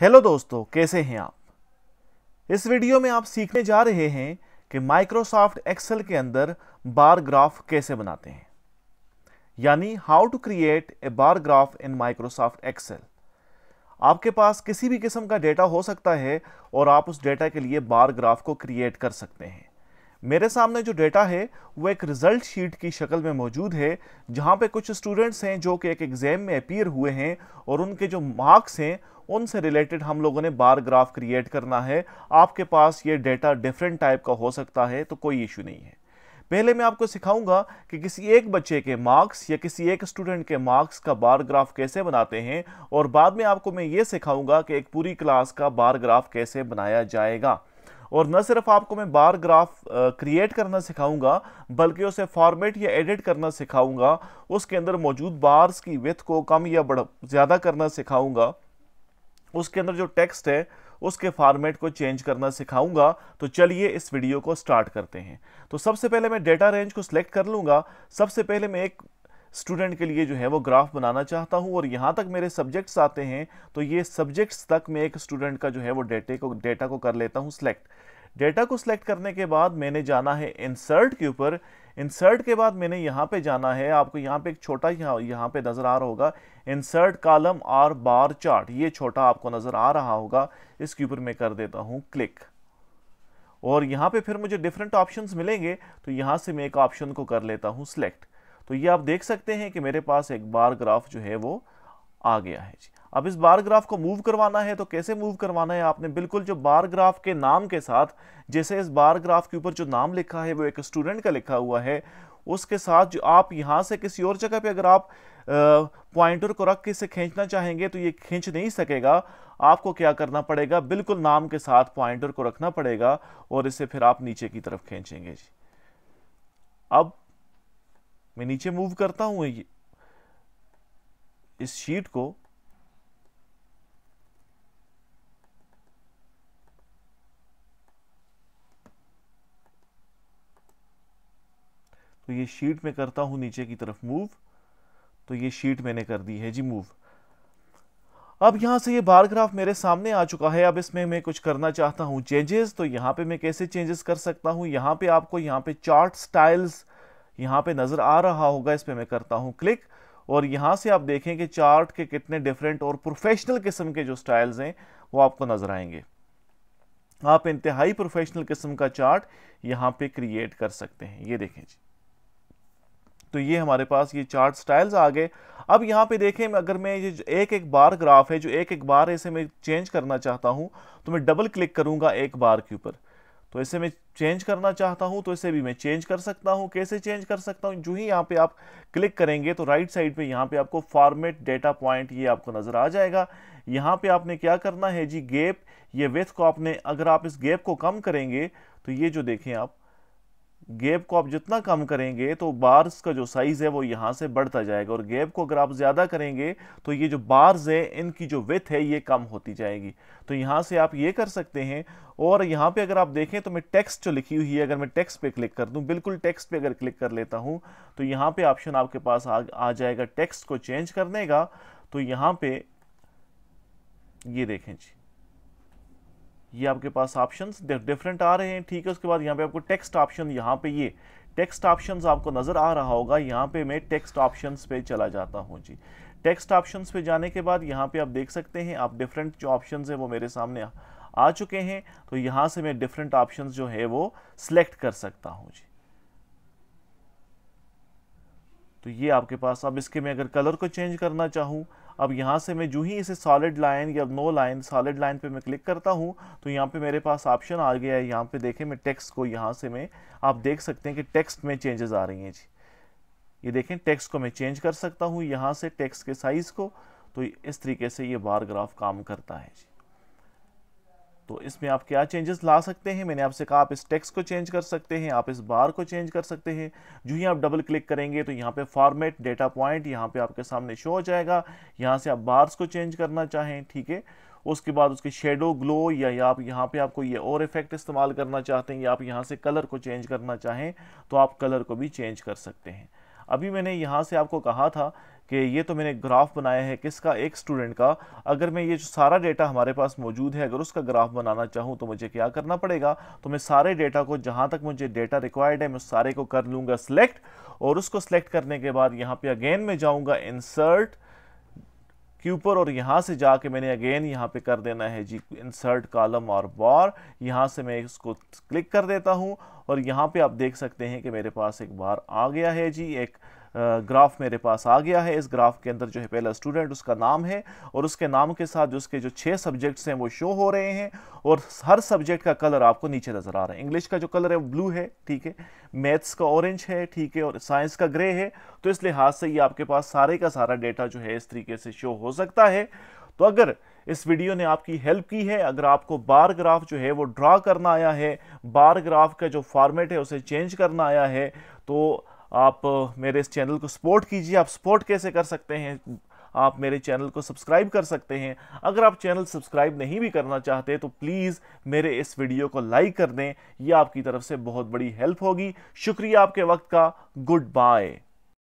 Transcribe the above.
hello दोस्तों कैसे हैं आप इस वीडियो में आप सीखने जा रहे हैं कि माइक्रोसॉफ्ट एक्सेल के अंदर बार ग्राफ कैसे बनाते हैं यानी how to create a bar graph in Microsoft Excel आपके पास किसी भी किस्म का डेटा हो सकता है और आप उस डेटा के लिए बार ग्राफ को क्रिएट कर सकते हैं मेरे सामने जो डेटा है वो एक रिजल्ट शीट की शक्ल में मौजूद है जहाँ पे कुछ स्टूडेंट्स हैं जो कि एक एग्ज़ाम में अपीयर हुए हैं और उनके जो मार्क्स हैं उनसे रिलेटेड हम लोगों ने बार ग्राफ क्रिएट करना है आपके पास ये डेटा डिफरेंट टाइप का हो सकता है तो कोई इशू नहीं है पहले मैं आपको सिखाऊंगा कि किसी एक बच्चे के मार्क्स या किसी एक स्टूडेंट के मार्क्स का बार ग्राफ कैसे बनाते हैं और बाद में आपको मैं ये सिखाऊंगा कि एक पूरी क्लास का बार ग्राफ कैसे बनाया जाएगा और न सिर्फ आपको मैं बार ग्राफ क्रिएट करना सिखाऊंगा बल्कि उसे फॉर्मेट या एडिट करना सिखाऊंगा उसके अंदर मौजूद बार्स की विथ को कम या बढ़ ज़्यादा करना सिखाऊंगा उसके अंदर जो टेक्स्ट है उसके फॉर्मेट को चेंज करना सिखाऊंगा तो चलिए इस वीडियो को स्टार्ट करते हैं तो सबसे पहले मैं डेटा रेंज को सिलेक्ट कर लूँगा सबसे पहले मैं एक स्टूडेंट के लिए जो है वो ग्राफ बनाना चाहता हूँ और यहाँ तक मेरे सब्जेक्ट्स आते हैं तो ये सब्जेक्ट्स तक मैं एक स्टूडेंट का जो है वो डेटे को डेटा को कर लेता हूँ सेलेक्ट डेटा को सिलेक्ट करने के बाद मैंने जाना है इंसर्ट के ऊपर इंसर्ट के बाद मैंने यहाँ पे जाना है आपको यहाँ पे एक छोटा यहाँ यहाँ पे नज़र आ रहा होगा इंसर्ट कॉलम और बार चार्ट ये छोटा आपको नज़र आ रहा होगा इसके ऊपर मैं कर देता हूँ क्लिक और यहाँ पे फिर मुझे डिफरेंट ऑप्शंस मिलेंगे तो यहाँ से मैं एक ऑप्शन को कर लेता हूँ सिलेक्ट तो ये आप देख सकते हैं कि मेरे पास एक बार ग्राफ जो है वो आ गया है जी अब इस बार ग्राफ को मूव करवाना है तो कैसे मूव करवाना है आपने बिल्कुल जो बार ग्राफ के नाम के साथ जैसे इस बार ग्राफ के ऊपर जो नाम लिखा है वो एक स्टूडेंट का लिखा हुआ है उसके साथ जो आप यहाँ से किसी और जगह पे अगर आप पॉइंटर को रख के इसे खींचना चाहेंगे तो ये खींच नहीं सकेगा आपको क्या करना पड़ेगा बिल्कुल नाम के साथ पॉइंटर को रखना पड़ेगा और इसे फिर आप नीचे की तरफ खींचेंगे जी अब मैं नीचे मूव करता हूं ये इस शीट को तो ये शीट में करता हूं नीचे की तरफ मूव तो ये शीट मैंने कर दी है जी मूव अब यहां से ये बार ग्राफ मेरे सामने आ चुका है अब इसमें मैं कुछ करना चाहता हूं चेंजेस तो यहां पे मैं कैसे चेंजेस कर सकता हूं यहां पे आपको यहां पे चार्ट स्टाइल्स यहाँ पे नज़र आ रहा होगा इस पर मैं करता हूँ क्लिक और यहाँ से आप देखें कि चार्ट के कितने डिफरेंट और प्रोफेशनल किस्म के जो स्टाइल्स हैं वो आपको नज़र आएंगे आप इंतहाई प्रोफेशनल किस्म का चार्ट यहाँ पे क्रिएट कर सकते हैं ये देखें जी तो ये हमारे पास ये चार्ट स्टाइल्स आ गए अब यहाँ पे देखें अगर मैं ये एक एक बार ग्राफ है जो एक एक बार इसे मैं चेंज करना चाहता हूँ तो मैं डबल क्लिक करूँगा एक बार के ऊपर तो इसे मैं चेंज करना चाहता हूं तो इसे भी मैं चेंज कर सकता हूं कैसे चेंज कर सकता हूं जो ही यहां पे आप क्लिक करेंगे तो राइट साइड पे यहां पे आपको फॉर्मेट डेटा पॉइंट ये आपको नज़र आ जाएगा यहां पे आपने क्या करना है जी गैप ये विथ को आपने अगर आप इस गैप को कम करेंगे तो ये जो देखें आप गैप को आप जितना कम करेंगे तो बार्स का जो साइज़ है वो यहाँ से बढ़ता जाएगा और गैप को अगर आप ज़्यादा करेंगे तो ये जो बार्स है इनकी जो विथ है ये कम होती जाएगी तो यहाँ से आप ये कर सकते हैं और यहाँ पे अगर आप देखें तो मैं टेक्स्ट जो लिखी हुई है अगर मैं टेक्स्ट पे क्लिक कर दूँ बिल्कुल टेक्स्ट पे अगर क्लिक कर लेता हूँ तो यहाँ पर ऑप्शन आपके पास आ, आ जाएगा टेक्स्ट को चेंज करने का तो यहाँ पर ये देखें जी ये आपके पास ऑप्शन डिफरेंट आ रहे हैं ठीक है उसके बाद यहाँ पे आपको टेक्स्ट ऑप्शन यहाँ पे ये टेक्स्ट ऑप्शन आपको नज़र आ रहा होगा यहाँ पे मैं टेक्स्ट ऑप्शन पे चला जाता हूँ जी टेक्स्ट ऑप्शन पे जाने के बाद यहाँ पे आप देख सकते हैं आप डिफरेंट जो ऑप्शन है वो मेरे सामने आ चुके हैं तो यहाँ से मैं डिफरेंट ऑप्शन जो है वो सिलेक्ट कर सकता हूँ जी तो ये आपके पास अब इसके मैं अगर कलर को चेंज करना चाहूँ अब यहाँ से मैं जो ही इसे सॉलिड लाइन या नो लाइन सॉलिड लाइन पे मैं क्लिक करता हूँ तो यहाँ पे मेरे पास ऑप्शन आ गया है यहाँ पे देखें मैं टेक्स्ट को यहाँ से मैं आप देख सकते हैं कि टेक्स्ट में चेंजेस आ रही हैं जी ये देखें टेक्स्ट को मैं चेंज कर सकता हूँ यहाँ से टेक्स्ट के साइज़ को तो इस तरीके से ये बार ग्राफ काम करता है जी तो इसमें आप क्या चेंजेस ला सकते हैं मैंने आपसे कहा आप इस टेक्स्ट को चेंज कर सकते हैं आप इस बार को चेंज कर सकते हैं जो ही आप डबल क्लिक करेंगे तो यहाँ पे फॉर्मेट डेटा पॉइंट यहाँ पे आपके सामने शो हो जाएगा यहाँ से आप बार्स को चेंज करना चाहें ठीक है उसके बाद उसके शेडो ग्लो या, या आप यहाँ पे आपको ये और इफेक्ट इस्तेमाल करना चाहते हैं या आप यहाँ से कलर को चेंज करना चाहें तो आप कलर को भी चेंज कर सकते हैं अभी मैंने यहाँ से आपको कहा था कि ये तो मैंने ग्राफ बनाया है किसका एक स्टूडेंट का अगर मैं ये जो सारा डेटा हमारे पास मौजूद है अगर उसका ग्राफ बनाना चाहूँ तो मुझे क्या करना पड़ेगा तो मैं सारे डेटा को जहाँ तक मुझे डेटा रिक्वायर्ड है मैं उस सारे को कर लूँगा सेलेक्ट और उसको सेलेक्ट करने के बाद यहाँ पर अगेन मैं जाऊँगा इंसर्ट के ऊपर और यहाँ से जाके मैंने अगेन यहाँ पे कर देना है जी इंसर्ट कॉलम और बार यहाँ से मैं इसको क्लिक कर देता हूँ और यहाँ पे आप देख सकते हैं कि मेरे पास एक बार आ गया है जी एक ग्राफ मेरे पास आ गया है इस ग्राफ के अंदर जो है पहला स्टूडेंट उसका नाम है और उसके नाम के साथ जो उसके जो छः सब्जेक्ट्स हैं वो शो हो रहे हैं और हर सब्जेक्ट का कलर आपको नीचे नज़र आ रहा है इंग्लिश का जो कलर है वो ब्लू है ठीक है मैथ्स का ऑरेंज है ठीक है और साइंस का ग्रे है तो इस लिहाज से ये आपके पास सारे का सारा डेटा जो है इस तरीके से शो हो सकता है तो अगर इस वीडियो ने आपकी हेल्प की है अगर आपको बार ग्राफ जो है वो ड्रा करना आया है बार ग्राफ का जो फॉर्मेट है उसे चेंज करना आया है तो आप मेरे इस चैनल को सपोर्ट कीजिए आप सपोर्ट कैसे कर सकते हैं आप मेरे चैनल को सब्सक्राइब कर सकते हैं अगर आप चैनल सब्सक्राइब नहीं भी करना चाहते तो प्लीज़ मेरे इस वीडियो को लाइक कर दें यह आपकी तरफ से बहुत बड़ी हेल्प होगी शुक्रिया आपके वक्त का गुड बाय